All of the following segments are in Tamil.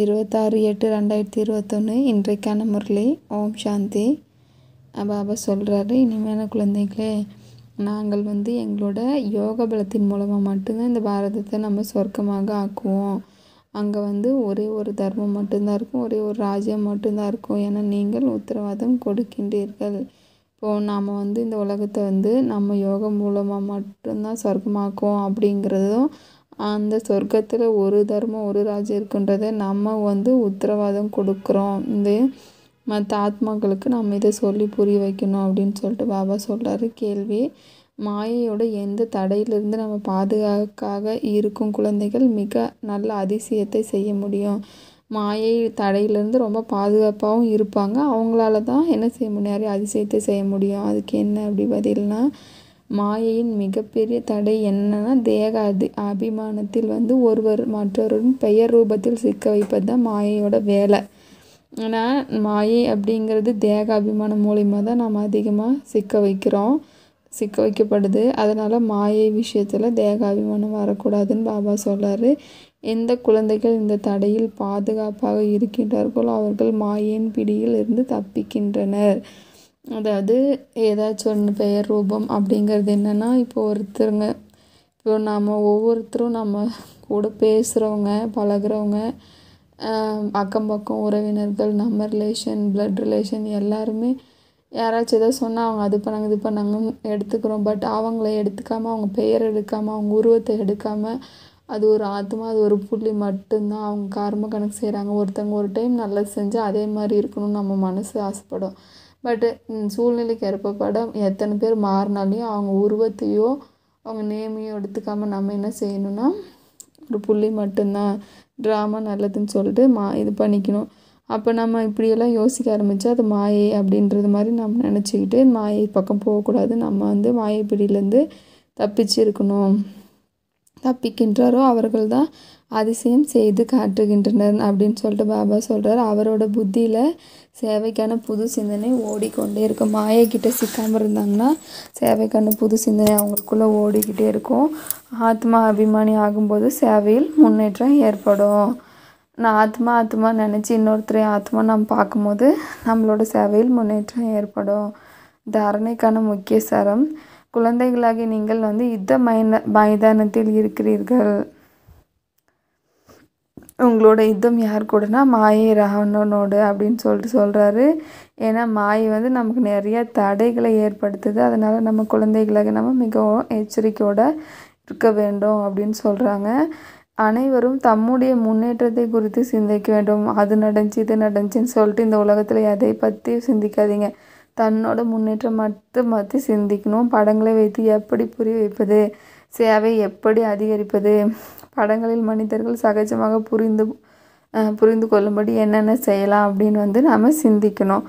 இருபத்தாறு எட்டு ரெண்டாயிரத்தி இருபத்தொன்று இன்றைக்கான முரளி ஓம் சாந்தி பாபா சொல்கிறாரு இனிமேல் குழந்தைகளே நாங்கள் வந்து எங்களோட யோக பலத்தின் மூலமாக மட்டும்தான் இந்த பாரதத்தை நம்ம சொர்க்கமாக ஆக்குவோம் அங்கே வந்து ஒரே ஒரு தர்மம் மட்டும்தான் இருக்கும் ஒரே ஒரு ராஜ்யம் மட்டும்தான் இருக்கும் ஏன்னா நீங்கள் உத்தரவாதம் கொடுக்கின்றீர்கள் இப்போது நாம் வந்து இந்த உலகத்தை வந்து நம்ம யோகம் மூலமாக மட்டும்தான் சொர்க்கமாக்குவோம் அப்படிங்கிறதும் அந்த சொர்க்கத்தில் ஒரு தர்மம் ஒரு ராஜ்யம் இருக்குன்றதை நம்ம வந்து உத்தரவாதம் கொடுக்குறோம் இந்த மற்ற ஆத்மாக்களுக்கு நம்ம இதை சொல்லி புரிய வைக்கணும் அப்படின்னு சொல்லிட்டு பாபா சொல்கிறாரு கேள்வி மாயையோட எந்த தடையிலிருந்து நம்ம பாதுகாக்காக இருக்கும் குழந்தைகள் மிக நல்ல அதிசயத்தை செய்ய முடியும் மாயை தடையிலேருந்து ரொம்ப பாதுகாப்பாகவும் இருப்பாங்க அவங்களால தான் என்ன செய்ய முடியும் அதிசயத்தை செய்ய முடியும் அதுக்கு என்ன அப்படி பதில்னா மாயையின் மிகப்பெரிய தடை என்னன்னா தேக அதி அபிமானத்தில் வந்து ஒருவர் மற்றவரும் பெயர் ரூபத்தில் சிக்க வைப்பது தான் மாயையோட வேலை ஆனால் மாயை அப்படிங்கிறது தேக அபிமானம் மூலிமா தான் நாம் அதிகமாக சிக்க வைக்கிறோம் சிக்க வைக்கப்படுது அதனால் மாயை விஷயத்தில் தேக அபிமானம் வரக்கூடாதுன்னு பாபா சொல்கிறார் எந்த குழந்தைகள் இந்த தடையில் பாதுகாப்பாக இருக்கின்றார்களோ அவர்கள் மாயின் பிடியில் இருந்து தப்பிக்கின்றனர் அதாவது ஏதாச்சும் ஒன்று பெயர் ரூபம் அப்படிங்கிறது என்னென்னா இப்போ ஒருத்தருங்க இப்போ நாம் ஒவ்வொருத்தரும் நம்ம கூட பேசுகிறவங்க பழகுறவங்க அக்கம் பக்கம் உறவினர்கள் நம்ம ரிலேஷன் ப்ளட் ரிலேஷன் எல்லாருமே யாராச்சும் ஏதோ சொன்னால் அவங்க அது பண்ணாங்க இது பண்ணாங்கன்னு எடுத்துக்கிறோம் பட் அவங்கள எடுத்துக்காமல் அவங்க பெயர் எடுக்காமல் அவங்க உருவத்தை எடுக்காமல் அது ஒரு ஆத்மா அது ஒரு புள்ளி மட்டும்தான் அவங்க காரமாக கணக்கு செய்கிறாங்க ஒருத்தவங்க ஒரு டைம் நல்லா செஞ்சு அதே மாதிரி இருக்கணும்னு நம்ம மனசு ஆசைப்படும் பட்டு சூழ்நிலைக்கு ஏற்ப படம் எத்தனை பேர் மாறினாலையும் அவங்க உருவத்தையோ அவங்க நேமையோ எடுத்துக்காமல் நம்ம என்ன செய்யணும்னா ஒரு புள்ளி மட்டும்தான் ட்ராமா நல்லதுன்னு சொல்லிட்டு மா இது பண்ணிக்கணும் அப்போ நம்ம இப்படியெல்லாம் யோசிக்க ஆரம்பித்தா அது மாயை அப்படின்றது மாதிரி நம்ம நினச்சிக்கிட்டு மாயை பக்கம் போகக்கூடாது நம்ம வந்து மாயை பிடியிலேருந்து தப்பிச்சு இருக்கணும் தப்பிக்கின்றாரோ அவர்கள் தான் அதிசயம் செய்து காட்டுகின்றனர் அப்படின்னு சொல்லிட்டு பாபா சொல்கிறார் அவரோட புத்தியில் சேவைக்கான புது சிந்தனை ஓடிக்கொண்டே இருக்கும் மாயக்கிட்ட சிக்காமல் இருந்தாங்கன்னா சேவைக்கான புது சிந்தனை அவங்களுக்குள்ளே ஓடிக்கிட்டே இருக்கும் ஆத்மா அபிமானி ஆகும்போது சேவையில் முன்னேற்றம் ஏற்படும் நான் ஆத்மா ஆத்மா நினச்சி இன்னொருத்தரை ஆத்மா நம்ம பார்க்கும்போது நம்மளோட சேவையில் முன்னேற்றம் ஏற்படும் தாரணைக்கான முக்கிய சரம் குழந்தைகளாகி நீங்கள் வந்து யுத்த மைன மைதானத்தில் இருக்கிறீர்கள் உங்களோட யுத்தம் யார் கூடனா மாயை ராவணனோடு அப்படின்னு சொல்லிட்டு சொல்கிறாரு ஏன்னா மாயை வந்து நமக்கு நிறைய தடைகளை ஏற்படுத்துது அதனால் நம்ம குழந்தைகளுக்கு நம்ம மிகவும் எச்சரிக்கையோடு இருக்க வேண்டும் அப்படின்னு சொல்கிறாங்க அனைவரும் தம்முடைய முன்னேற்றத்தை குறித்து சிந்திக்க வேண்டும் அது நடந்துச்சு இது நடந்துச்சுன்னு சொல்லிட்டு இந்த உலகத்தில் எதை பற்றி சிந்திக்காதீங்க தன்னோட முன்னேற்றம் மட்டும் பற்றி சிந்திக்கணும் படங்களை வைத்து எப்படி புரிய வைப்பது சேவை எப்படி அதிகரிப்பது படங்களில் மனிதர்கள் சகஜமாக புரிந்து புரிந்து கொள்ளும்படி என்னென்ன செய்யலாம் அப்படின்னு வந்து நாம் சிந்திக்கணும்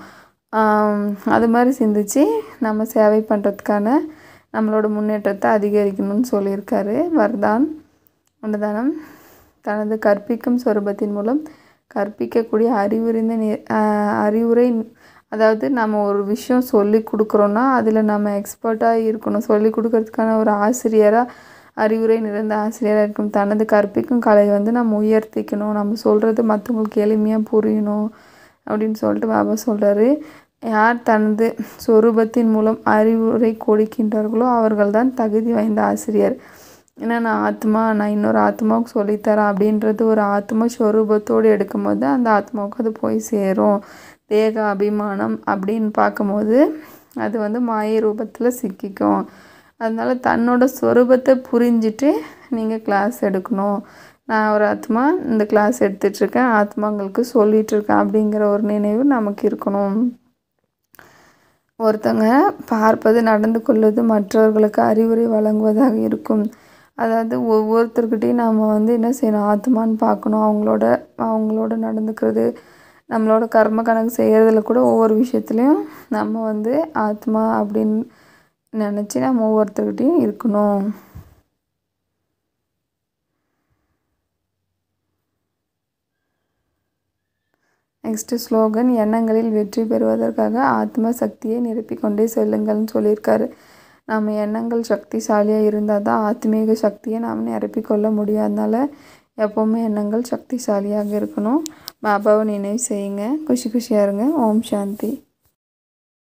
அது மாதிரி சிந்தித்து நம்ம சேவை பண்ணுறதுக்கான நம்மளோட முன்னேற்றத்தை அதிகரிக்கணும்னு சொல்லியிருக்காரு வர்தான் அன்னதானம் தனது கற்பிக்கும் சொரூபத்தின் மூலம் கற்பிக்கக்கூடிய அறிவுரைந்த அறிவுரை அதாவது நம்ம ஒரு விஷயம் சொல்லி கொடுக்குறோன்னா அதில் நம்ம எக்ஸ்பர்ட்டாக இருக்கணும் சொல்லி கொடுக்கறதுக்கான ஒரு ஆசிரியராக அறிவுரை நிறைந்த ஆசிரியராக இருக்கும் தனது கற்பிக்கும் கலை வந்து நம்ம உயர்த்திக்கணும் நம்ம சொல்கிறது மற்றவங்களுக்கு எளிமையாக புரியணும் அப்படின்னு சொல்லிட்டு பாபா சொல்கிறாரு யார் தனது சொரூபத்தின் மூலம் அறிவுரை கொடுக்கின்றார்களோ அவர்கள் தான் தகுதி வாய்ந்த ஆசிரியர் ஏன்னா நான் ஆத்மா நான் இன்னொரு ஆத்மாவுக்கு சொல்லித்தரேன் அப்படின்றது ஒரு ஆத்மா ஸ்வரூபத்தோடு எடுக்கும்போது அந்த ஆத்மாவுக்கு அது போய் சேரும் தேக அபிமானம் அப்படின்னு பார்க்கும்போது அது வந்து மாய ரூபத்தில் சிக்கிக்கும் அதனால் தன்னோட ஸ்வரூபத்தை புரிஞ்சுட்டு நீங்கள் கிளாஸ் எடுக்கணும் நான் ஒரு ஆத்மா இந்த கிளாஸ் எடுத்துட்ருக்கேன் ஆத்மாங்களுக்கு சொல்லிகிட்ருக்கேன் அப்படிங்கிற ஒரு நினைவு நமக்கு இருக்கணும் ஒருத்தங்க பார்ப்பது நடந்து கொள்வது மற்றவர்களுக்கு அறிவுரை வழங்குவதாக இருக்கும் அதாவது ஒவ்வொருத்தர்கிட்டையும் நாம் வந்து என்ன செய்யணும் ஆத்மான்னு பார்க்கணும் அவங்களோட அவங்களோட நடந்துக்கிறது நம்மளோட கர்ம கணக்கு செய்கிறதுல கூட ஒவ்வொரு விஷயத்துலையும் நம்ம வந்து ஆத்மா அப்படின்னு நினச்சி நம்ம ஒவ்வொருத்தர்கிட்டையும் இருக்கணும் நெக்ஸ்ட்டு ஸ்லோகன் எண்ணங்களில் வெற்றி பெறுவதற்காக ஆத்ம சக்தியை நிரப்பிக்கொண்டே செல்லுங்கள்னு சொல்லியிருக்காரு நம்ம எண்ணங்கள் சக்திசாலியாக இருந்தால் தான் ஆத்மீக சக்தியை நாம் நிரப்பிக்கொள்ள முடியும் எப்போவுமே எண்ணங்கள் சக்திசாலியாக இருக்கணும் பாபாவை நினைவு செய்யுங்க குஷி குஷியாக இருங்க ஓம் சாந்தி